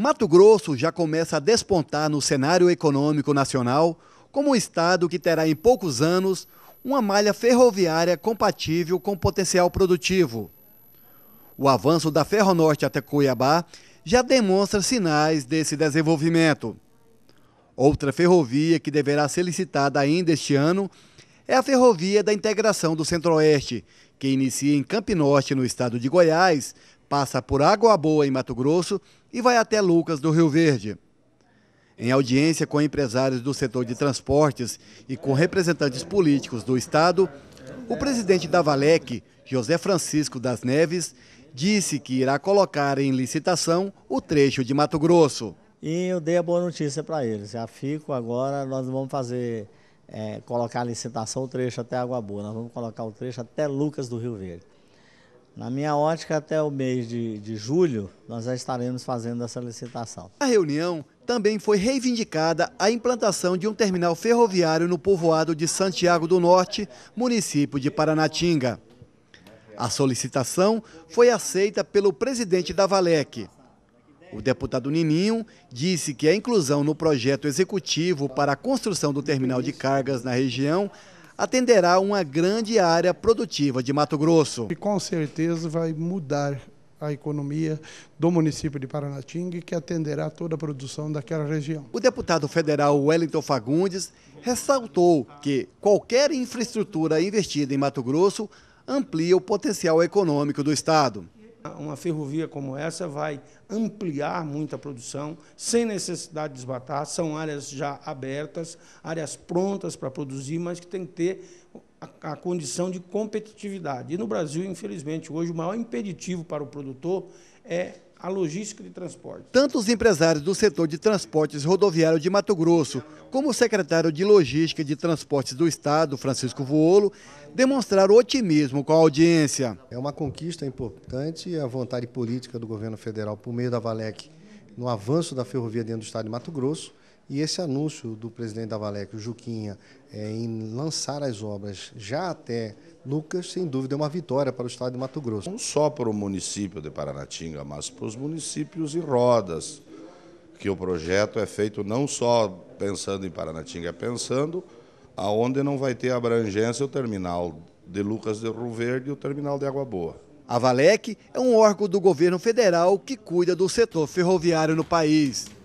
Mato Grosso já começa a despontar no cenário econômico nacional como um estado que terá em poucos anos uma malha ferroviária compatível com potencial produtivo. O avanço da Ferronorte até Cuiabá já demonstra sinais desse desenvolvimento. Outra ferrovia que deverá ser licitada ainda este ano é a Ferrovia da Integração do Centro-Oeste, que inicia em Campinorte, no estado de Goiás, passa por Água Boa, em Mato Grosso, e vai até Lucas do Rio Verde. Em audiência com empresários do setor de transportes e com representantes políticos do Estado, o presidente da Valec, José Francisco das Neves, disse que irá colocar em licitação o trecho de Mato Grosso. E eu dei a boa notícia para eles. Já fico agora, nós vamos fazer, é, colocar a licitação o trecho até Água Boa, nós vamos colocar o trecho até Lucas do Rio Verde. Na minha ótica, até o mês de, de julho, nós já estaremos fazendo essa licitação. A reunião também foi reivindicada a implantação de um terminal ferroviário no povoado de Santiago do Norte, município de Paranatinga. A solicitação foi aceita pelo presidente da Valec. O deputado Nininho disse que a inclusão no projeto executivo para a construção do terminal de cargas na região atenderá uma grande área produtiva de Mato Grosso. E com certeza vai mudar a economia do município de Paranatinga, que atenderá toda a produção daquela região. O deputado federal Wellington Fagundes ressaltou que qualquer infraestrutura investida em Mato Grosso amplia o potencial econômico do estado uma ferrovia como essa vai ampliar muito a produção, sem necessidade de desbatar. São áreas já abertas, áreas prontas para produzir, mas que tem que ter a, a, condição de competitividade. E no Brasil, infelizmente, hoje o maior impeditivo para o produtor é a logística de transporte. Tanto os empresários do setor de transportes rodoviário de Mato Grosso, como o secretário de Logística de Transportes do Estado, Francisco Voolo, demonstraram otimismo com a audiência. É uma conquista importante a vontade política do governo federal por meio da Valec no avanço da ferrovia dentro do estado de Mato Grosso. E esse anúncio do presidente da Valec, o Juquinha, é, em lançar as obras já até Lucas, sem dúvida, é uma vitória para o estado de Mato Grosso. Não só para o município de Paranatinga, mas para os municípios em rodas, que o projeto é feito não só pensando em Paranatinga, é pensando aonde não vai ter abrangência o terminal de Lucas de Rio Verde e o terminal de Água Boa. A Valec é um órgão do governo federal que cuida do setor ferroviário no país.